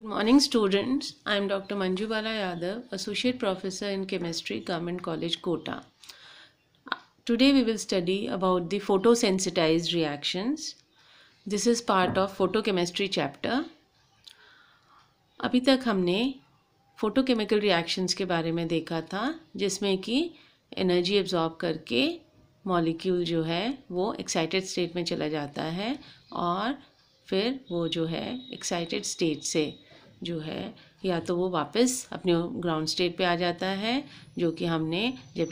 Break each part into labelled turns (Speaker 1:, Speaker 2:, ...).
Speaker 1: Good morning students, I am Dr. Manju Bala Yadav, Associate Professor in Chemistry, Government College, Kota. Today we will study about the photosensitized reactions. This is part of photochemistry chapter. अभी तक हमने photochemical reactions के बारे में देखा था जिसमें कि energy absorb करके molecule जो है वो excited state में चला जाता है और फिर वो जो है excited state से जो है या तो वो वापस अपने ग्राउंड स्टेट पे आ जाता है जो कि हमने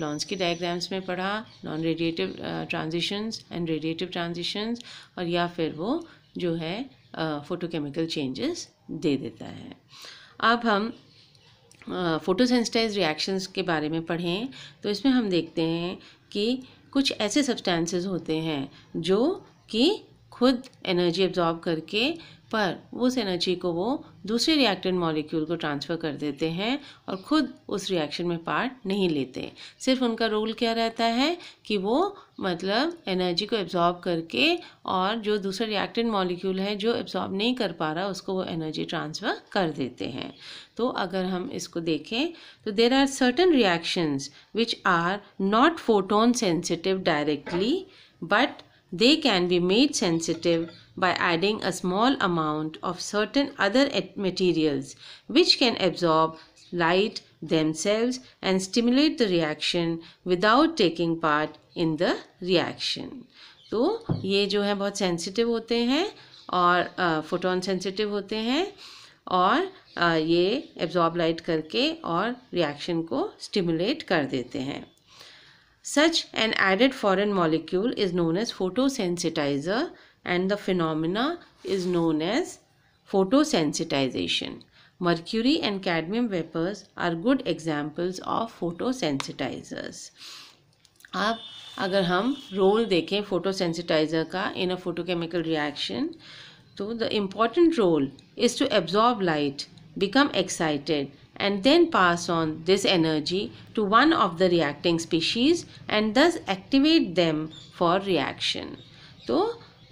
Speaker 1: लॉन्स के डायग्राम्स में पढ़ा non radiative transitions and radiative transitions और या फिर वो जो है फोटोकेमिकल चेंजेस दे देता है अब हम फोटोसेंसिटाइज uh, रिएक्शंस के बारे में पढ़ें तो इसमें हम देखते हैं कि कुछ ऐसे सब्सटेंसेज होते हैं जो कि खुद एनर्जी एब्जॉर्ब करके पर उस एनर्जी को वो दूसरे रिएक्टेंट मॉलिक्यूल को ट्रांसफ़र कर देते हैं और ख़ुद उस रिएक्शन में पार्ट नहीं लेते सिर्फ उनका रोल क्या रहता है कि वो मतलब एनर्जी को एब्जॉर्ब करके और जो दूसरा रिएक्टेंट मॉलिक्यूल है जो एब्जॉर्ब नहीं कर पा रहा उसको वो एनर्जी ट्रांसफ़र कर देते हैं तो अगर हम इसको देखें तो there are certain reactions which are not photon sensitive directly but they can be made sensitive by adding a small amount of certain other materials which can absorb light themselves and stimulate the reaction without taking part in the reaction. तो ये जो है बहुत sensitive होते हैं और photon sensitive होते हैं और आ, ये एब्जॉर्ब लाइट करके और रिएक्शन को स्टिमुलेट कर देते हैं such an added foreign molecule is known as photosensitizer and the phenomena is known as photosensitization. Mercury and cadmium vapors are good examples of photosensitizers. अब अगर हम रोल देखें फोटोसेंसिटाइजर का इन अ फोटोकेमिकल रिएक्शन तो the important role is to absorb light become excited and then pass on this energy to one of the reacting species and thus activate them for reaction. So,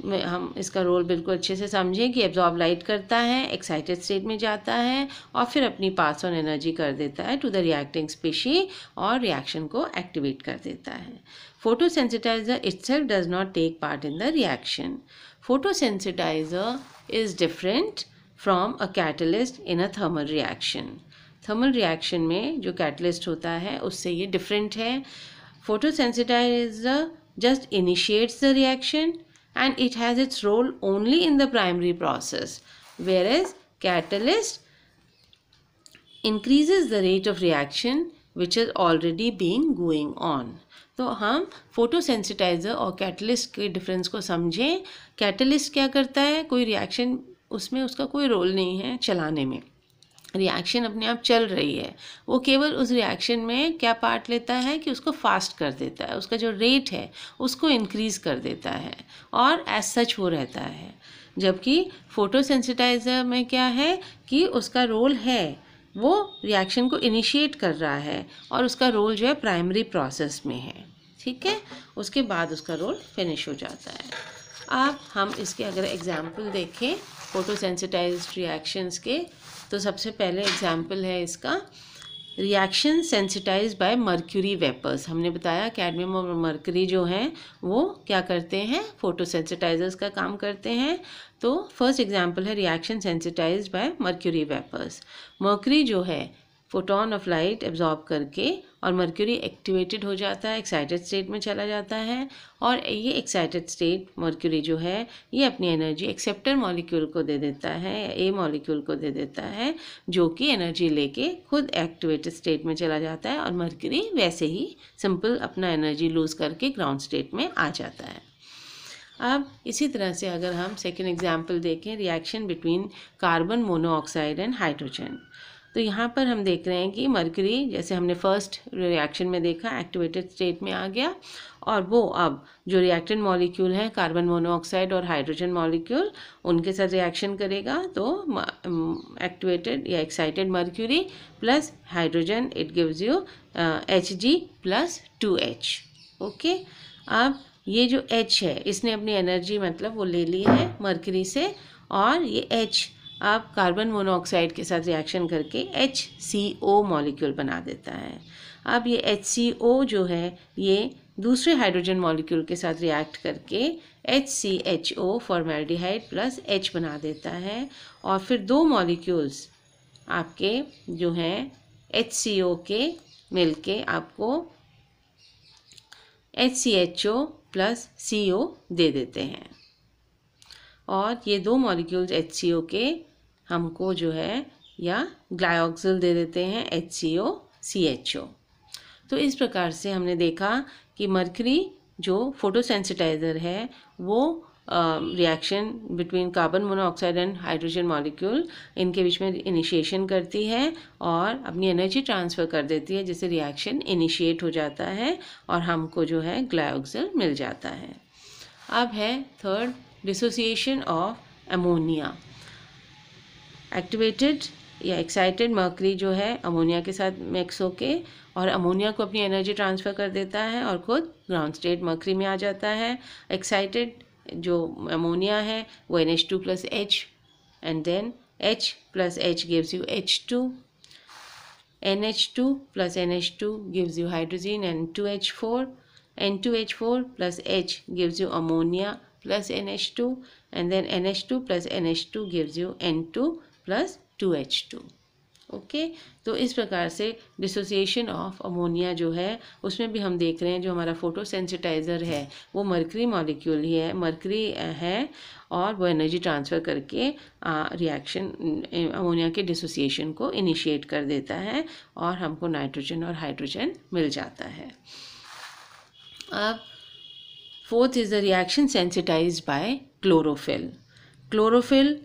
Speaker 1: हम इसका role बिल्कुल अच्छे से समझें कि absorb light करता है excited state में जाता है और फिर अपनी पास ऑन एनर्जी कर देता है टू द रिएक्टिंग स्पेशी और रिएक्शन को एक्टिवेट कर देता है photosensitizer it's does not take part in the reaction photosensitizer is different from a catalyst in a thermal reaction thermal reaction में जो कैटलिस्ट होता है उससे ये डिफरेंट है photosensitizer just initiates the reaction and it has its role only in the primary process whereas catalyst increases the rate of reaction which is already being going on तो हम photosensitiser और catalyst के difference को समझें catalyst क्या करता है कोई रिएक्शन उसमें उसका कोई रोल नहीं है चलाने में रिएक्शन अपने आप चल रही है वो केवल उस रिएक्शन में क्या पार्ट लेता है कि उसको फास्ट कर देता है उसका जो रेट है उसको इंक्रीज़ कर देता है और एज सच वो रहता है जबकि फोटोसेंसिटाइज़र में क्या है कि उसका रोल है वो रिएक्शन को इनिशिएट कर रहा है और उसका रोल जो है प्राइमरी प्रोसेस में है ठीक है उसके बाद उसका रोल फिनिश हो जाता है अब हम इसके अगर एग्ज़ाम्पल देखें फोटो सेंसिटाइज रिएक्शंस के तो सबसे पहले एग्ज़ाम्पल है इसका reaction sensitize by mercury vapours हमने बताया कैडमियम और मर्क्यूरी जो हैं वो क्या करते हैं फोटो सेंसिटाइजर्स का काम करते हैं तो फर्स्ट एग्जांपल है reaction sensitize by mercury vapours mercury जो है फोटोन ऑफ लाइट एब्जॉर्ब करके और मर्क्यूरी एक्टिवेटेड हो जाता है एक्साइटेड स्टेट में चला जाता है और ये एक्साइटेड स्टेट मर्क्यूरी जो है ये अपनी एनर्जी एक्सेप्टर मॉलिक्यूल को दे देता है ए मॉलिक्यूल को दे देता है जो कि एनर्जी लेके खुद एक्टिवेटेड स्टेट में चला जाता है और मर्क्यूरी वैसे ही सिंपल अपना एनर्जी लूज़ करके ग्राउंड स्टेट में आ जाता है अब इसी तरह से अगर हम सेकेंड एग्जाम्पल देखें reaction between carbon monoxide and hydrogen तो यहाँ पर हम देख रहे हैं कि मरकरी जैसे हमने फर्स्ट रिएक्शन में देखा एक्टिवेटेड स्टेट में आ गया और वो अब जो रिएक्टेड मॉलिक्यूल है कार्बन मोनोऑक्साइड और हाइड्रोजन मॉलिक्यूल उनके साथ रिएक्शन करेगा तो एक्टिवेटेड या excited mercury plus hydrogen it gives you H G plus two H okay अब ये जो एच है इसने अपनी एनर्जी मतलब वो ले ली है मर्क्यूरी से और ये एच आप कार्बन मोनोऑक्साइड के साथ रिएक्शन करके एच सी ओ मॉलिक्यूल बना देता है अब ये एच सी ओ जो है ये दूसरे हाइड्रोजन मॉलिक्यूल के साथ रिएक्ट करके H C H O formaldehyde plus H बना देता है और फिर दो मॉलिक्यूल्स आपके जो हैं एच सी ओ के मिल के आपको H C H O plus C O दे देते हैं और ये दो मॉलिक्यूल्स एच सी ओ के हमको जो है या ग्लायोक्सिल दे देते हैं एच सी ओ सी एच ओ तो इस प्रकार से हमने देखा कि मरकरी जो फोटोसेंसिटाइज़र है वो reaction between carbon monoxide and hydrogen molecule इनके बीच में इनिशिएशन करती है और अपनी एनर्जी ट्रांसफ़र कर देती है जिससे रिएक्शन इनिशिएट हो जाता है और हमको जो है ग्लायोक्सिल मिल जाता है अब है third dissociation of ammonia activated या एक्साइटेड मर्करी जो है अमोनिया के साथ मिक्स होके और अमोनिया को अपनी एनर्जी ट्रांसफ़र कर देता है और ख़ुद ग्राउंड स्टेट मर्करी में आ जाता है एक्साइटेड जो अमोनिया है वो N H two plus H and then H plus H gives you H two N H two plus N H two gives you hydrogen and two H four N two H four plus H gives you ammonia plus N N H two and H two plus N H two gives you N two plus two H two okay तो इस प्रकार से dissociation of ammonia जो है उसमें भी हम देख रहे हैं जो हमारा फोटो सेंसिटाइज़र है वो मरकरी मॉलिक्यूल ही है मरकरी है और वो एनर्जी ट्रांसफ़र करके रिएक्शन अमोनिया के डिसोसिएशन को इनिशिएट कर देता है और हमको नाइट्रोजन और हाइड्रोजन मिल जाता है अब fourth is the reaction sensitize by chlorophyll chlorophyll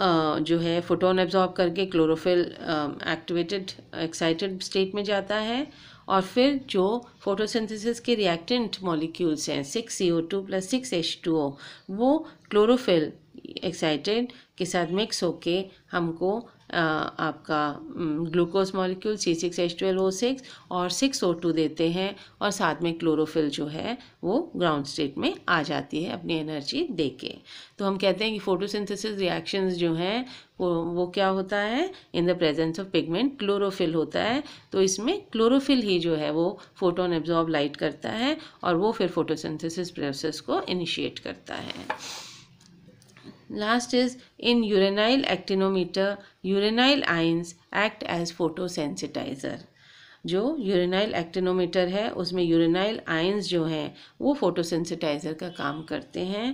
Speaker 1: जो है फोटोन एब्जॉर्ब करके क्लोरोफिल एक्टिवेटेड एक्साइटेड स्टेट में जाता है और फिर जो फोटोसिंथेसिस के रिएक्टेंट मॉलिक्यूल्स हैं six C O two plus six H two O वो क्लोरोफिल एक्साइटेड के साथ मिक्स होके हमको आपका glucose molecule C six H twelve O six और सिक्स ओ टू देते हैं और साथ में क्लोरोफिल जो है वो ग्राउंड स्टेट में आ जाती है अपनी एनर्जी दे के तो हम कहते हैं कि फोटोसिंथेसिस रिएक्शंस जो हैं वो वो क्या होता है in the presence of pigment chlorophyll होता है तो इसमें क्लोरोफिल ही जो है वो फोटोन एब्जॉर्ब लाइट करता है और वो फिर फोटोसिंथेसिस प्रोसेस को इनिशिएट करता है Last is in urinile actinometer, urinile ions act as photosensitizer. जो यूरिनाइल एक्टिनोमीटर है उसमें यूरिनाइल आयंस जो हैं वो फोटोसेंसिटाइजर का काम करते हैं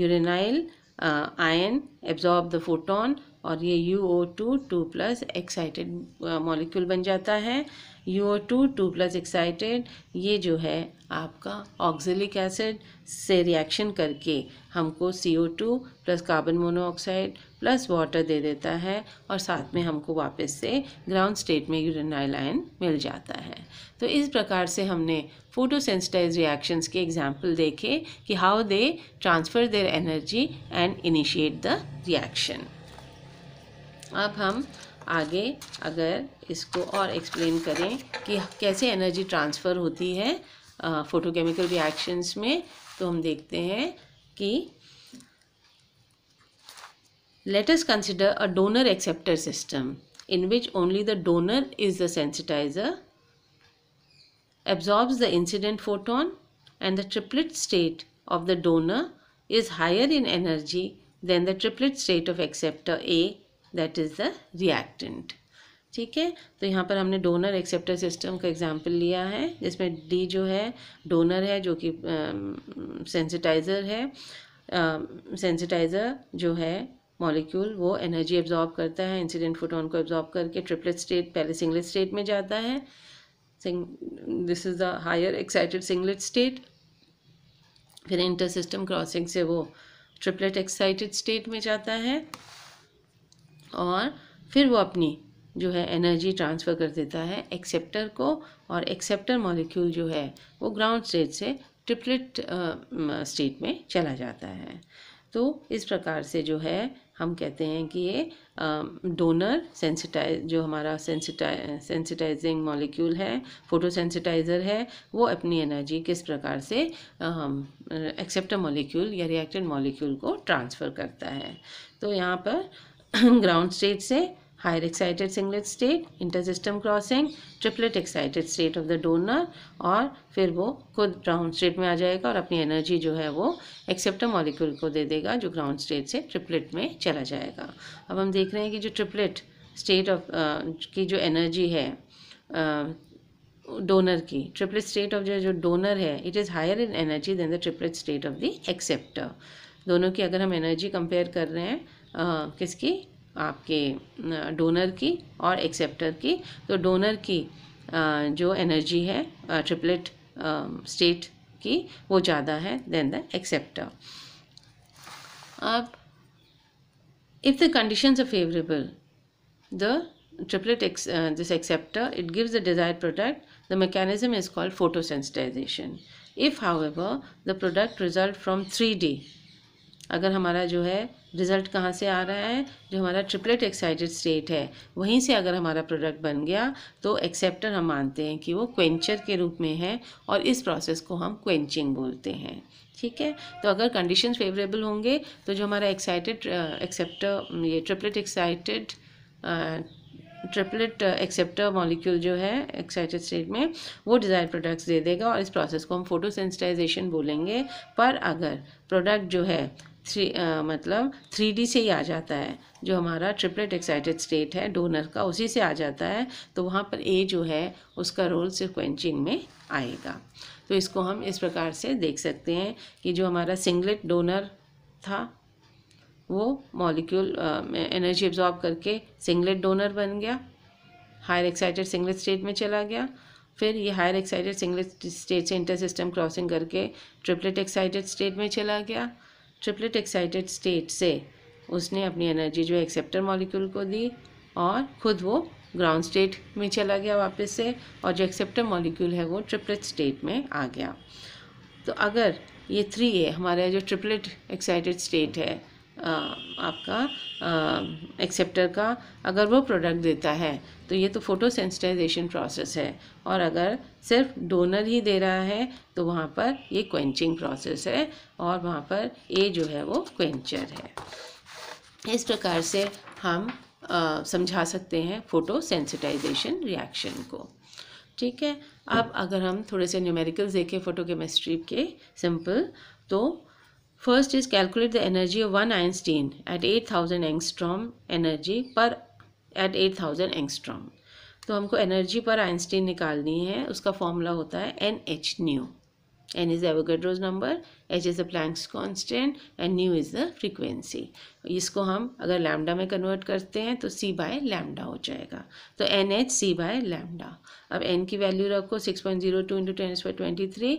Speaker 1: uranyl ion absorb the photon और ये U O two two plus excited molecule बन जाता है U O two two plus excited ये जो है आपका ऑक्जिलिक एसिड से रिएक्शन करके हमको C O two plus carbon monoxide plus water दे देता है और साथ में हमको वापस से ग्राउंड स्टेट में यूरिनाइल आयन मिल जाता है तो इस प्रकार से हमने फोटोसेंसिटाइज रिएक्शंस के एग्जाम्पल देखे कि how they transfer their energy and initiate the reaction अब हम आगे अगर इसको और एक्सप्लेन करें कि कैसे एनर्जी ट्रांसफ़र होती है फोटोकेमिकल रिएक्शंस में तो हम देखते हैं कि let's consider a donor acceptor system in which only the donor is the sensitizer absorbs the incident photon and the triplet state of the donor is higher in energy than the triplet state of acceptor A that is the reactant ठीक है तो यहाँ पर हमने donor acceptor system का example लिया है जिसमें डी जो है डोनर है जो कि सेंसिटाइज़र है सेंसिटाइज़र जो है मॉलिक्यूल वो एनर्जी एब्जॉर्ब करता है इंसिडेंट फोटोन को एब्जॉर्ब करके ट्रिपलेट स्टेट पहले सिंगलेट स्टेट में जाता है this is the higher excited singlet state फिर इंटर सिस्टम क्रॉसिंग से वो ट्रिपलेट एक्साइटेड स्टेट में जाता है और फिर वो अपनी जो है एनर्जी ट्रांसफ़र कर देता है एक्सेप्टर को और एक्सेप्टर मॉलिक्यूल जो है वो ग्राउंड स्टेट से ट्रिपलेट स्टेट में चला जाता है तो इस प्रकार से जो है हम कहते हैं कि ये डोनर सेंसिटाइज जो हमारा सेंसिटाइ सेंसिटाइजिंग मॉलिक्यूल है सेंसिटाइज़र है वो अपनी एनर्जी किस प्रकार से एक्सेप्टर मॉलिक्यूल या रिएक्टेड मॉलिक्यूल को ट्रांसफ़र करता है तो यहाँ पर ग्राउंड स्टेट से higher excited singlet state intersystem crossing triplet excited state of the donor और फिर वो खुद ग्राउंड स्टेट में आ जाएगा और अपनी एनर्जी जो है वो एक्सेप्टर मॉलिक्यूल को दे देगा जो ग्राउंड स्टेट से ट्रिपलेट में चला जाएगा अब हम देख रहे हैं कि जो ट्रिपलेट स्टेट ऑफ की जो एनर्जी है डोनर की ट्रिपलेट स्टेट ऑफ जो जो डोनर है it is higher in energy than the triplet state of the acceptor दोनों की अगर हम एनर्जी कंपेयर कर रहे हैं किसकी आपके डोनर की और एक्सेप्टर की तो डोनर की आ, जो एनर्जी है ट्रिपलेट स्टेट की वो ज़्यादा है देन द एक्सेप्टर अब if the conditions are favourable the triplet this acceptor it gives the desire product the mechanism is called photosensitization if however the product result from three D अगर हमारा जो है result कहाँ से आ रहा है जो हमारा ट्रिपलेट एक्साइटेड स्टेट है वहीं से अगर हमारा प्रोडक्ट बन गया तो एक्सेप्टर हम मानते हैं कि वो क्वेंचर के रूप में है और इस प्रोसेस को हम क्वेंचिंग बोलते हैं ठीक है तो अगर कंडीशन फेवरेबल होंगे तो जो हमारा एक्साइटेड एक्सेप्टर ये triplet excited triplet acceptor molecule जो है एक्साइटेड स्टेट में वो डिज़ायर प्रोडक्ट्स दे देगा और इस प्रोसेस को हम फोटोसेंसिटाइजेशन बोलेंगे पर अगर प्रोडक्ट जो है थ्री आ, मतलब थ्री डी से ही आ जाता है जो हमारा ट्रिपलेट एक्साइटेड स्टेट है डोनर का उसी से आ जाता है तो वहाँ पर ए जो है उसका रोल सिर्फ क्वेंचिंग में आएगा तो इसको हम इस प्रकार से देख सकते हैं कि जो हमारा सिंगलेट डोनर था वो मॉलिक्यूल एनर्जी एब्जॉर्ब करके सिंगलेट डोनर बन गया हायर एक्साइटेड सिंगलेट स्टेट में चला गया फिर ये हायर एक्साइटेड सिंगलेट स्टेट से इंटर सिस्टम क्रॉसिंग करके ट्रिपलेट एक्साइटेड स्टेट में चला गया ट्रिपलेट एक्साइटेड स्टेट से उसने अपनी एनर्जी जो एक्सेप्टर मॉलिक्यूल को दी और ख़ुद वो ग्राउंड स्टेट में चला गया वापस से और जो एक्सेप्टर मॉलिक्यूल है वो ट्रिपलेट स्टेट में आ गया तो अगर ये थ्री ए हमारा जो ट्रिपलेट एक्साइटेड स्टेट है आपका एक्सेप्टर का अगर वो प्रोडक्ट देता है तो ये तो फोटो सेंसिटाइजेशन प्रोसेस है और अगर सिर्फ डोनर ही दे रहा है तो वहाँ पर ये क्वेंचिंग प्रोसेस है और वहाँ पर ए जो है वो क्वेंचर है इस प्रकार से हम समझा सकते हैं फोटो सेंसिटाइजेशन रिएक्शन को ठीक है अब अगर हम थोड़े से न्यूमेरिकल्स देखें फोटोकेमिस्ट्री के सिंपल तो First is calculate the energy of one Einstein at 8000 angstrom energy per at 8000 angstrom. तो हमको एनर्जी पर आइंस्टीन निकालनी है उसका फॉर्मूला होता है N H nu N is Avogadro's number H is the Planck's constant and nu is the frequency इसको हम अगर लैम्डा में कन्वर्ट करते हैं तो सी बाय लैम्डा हो जाएगा तो N H C by lambda अब एन की वैल्यू रखो six point zero two into ten पर ट्वेंटी थ्री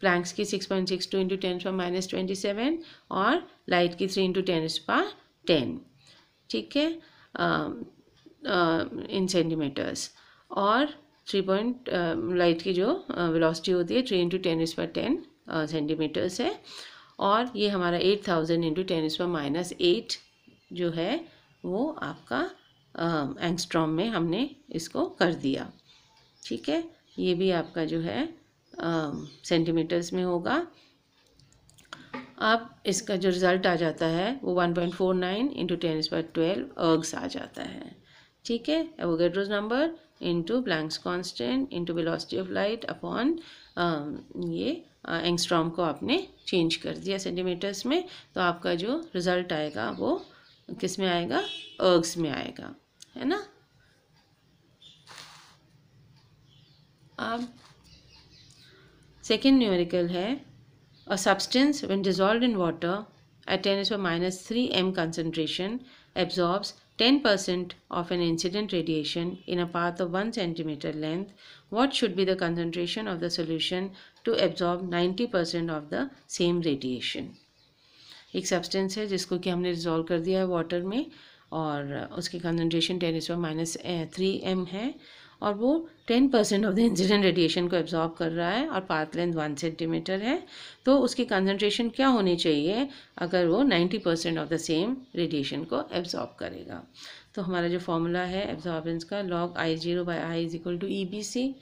Speaker 1: प्लैंक्स की six point six two into ten पर माइनस ट्वेंटी सेवन और लाइट की थ्री इंटू टेन पर टेन ठीक है इन um, सेंटीमीटर्स uh, और थ्री पॉइंट लाइट की जो वेलोसिटी uh, होती है थ्री इंटू टेन पर टेन सेंटीमीटर्स है और ये हमारा एट थाउजेंड इंटू टेन पर माइनस एट जो है वो आपका एंगस्ट्रॉम um, में हमने इसको कर दिया ठीक है ये भी आपका जो है सेंटीमीटर्स में होगा आप इसका जो रिज़ल्ट आ जाता है वो one point four nine into ten इस ट्वेल्व अर्ग्स आ जाता है ठीक है Avogadro's number into Planck's constant into velocity of light upon ये एंगस्ट्रॉम को आपने चेंज कर दिया सेंटीमीटर्स में तो आपका जो रिज़ल्ट आएगा वो किस में आएगा अर्ग्स में आएगा है ना आप सेकेंड न्यूमेरिकल है a substance when dissolve in water at ten S minus three M concentration absorb ten percent of an incident radiation in a path of one centimetre length what should be the concentration of the solution to absorb ninety percent of the same radiation एक substance है जिसको कि हमने dissolve कर दिया है water में और उसकी concentration ten S minus three M है और वो ten percent of the incident radiation को एब्जॉर्ब कर रहा है और पाथ लेंथ वन सेंटीमीटर है तो उसकी कंसनट्रेशन क्या होनी चाहिए अगर वो ninety percent of the same radiation को एब्जॉर्ब करेगा तो हमारा जो फॉर्मूला है एब्जॉर्बेंस का log I zero by I is equal to E B C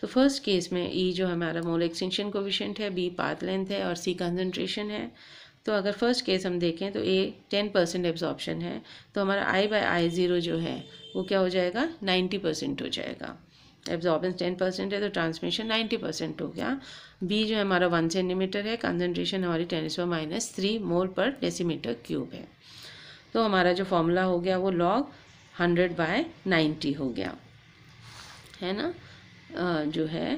Speaker 1: तो फर्स्ट केस में ई e जो हमारा मोल एक्सटेंशन कोविशेंट है बी पाथ लेंथ है और सी कंसनट्रेशन है तो अगर फर्स्ट केस हम देखें तो ए टेन परसेंट एब्जॉर्बशन है तो हमारा आई बाई आई ज़ीरो जो है वो क्या हो जाएगा नाइन्टी परसेंट हो जाएगा एब्जॉर्बेंस टेन परसेंट है तो ट्रांसमिशन नाइन्टी परसेंट हो गया बी जो है हमारा वन सेंटीमीटर है कंसनट्रेशन हमारी ten minus three mole per decimetre cube है तो हमारा जो फॉर्मूला हो गया वो लॉग हंड्रेड बाय नाइन्टी हो गया है ना आ, जो है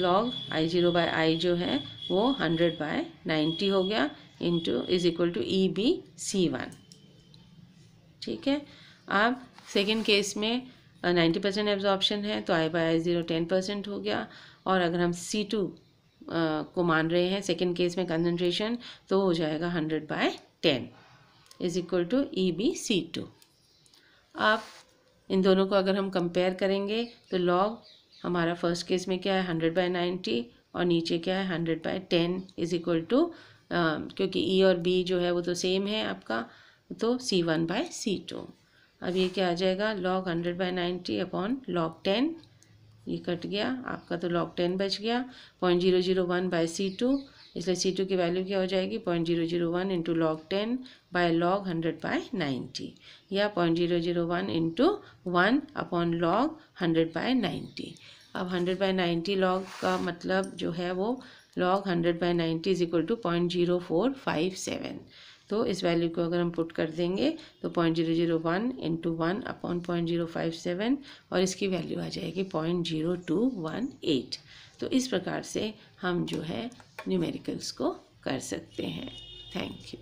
Speaker 1: log I zero by I जो है वो हंड्रेड बाय नाइन्टी हो गया into is equal to E B C one ठीक है अब सेकेंड केस में नाइन्टी परसेंट एब्जॉर्प्शन है तो I by I zero ten percent हो गया और अगर हम सी टू uh, को मान रहे हैं सेकेंड केस में कंसनट्रेशन तो हो जाएगा hundred by ten is equal to E B C two आप इन दोनों को अगर हम कंपेयर करेंगे तो लॉग हमारा फर्स्ट केस में क्या है हंड्रेड बाय नाइन्टी और नीचे क्या है hundred by ten is equal to क्योंकि ई e और बी जो है वो तो सेम है आपका तो C one by C two अब ये क्या आ जाएगा log hundred by ninety upon log ten ये कट गया आपका तो लॉग टेन बच गया point zero zero one by C two इसलिए सी टू की वैल्यू क्या हो जाएगी point zero zero one into log ten by log hundred by ninety या point zero zero one into one upon log hundred by ninety अब hundred by ninety log का मतलब जो है वो log hundred by ninety is equal to point zero four five seven तो इस value को अगर हम पुट कर देंगे तो point zero zero one into one upon point zero five seven और इसकी वैल्यू आ जाएगी point zero two one eight तो इस प्रकार से हम जो है न्यूमेरिकल्स को कर सकते हैं थैंक यू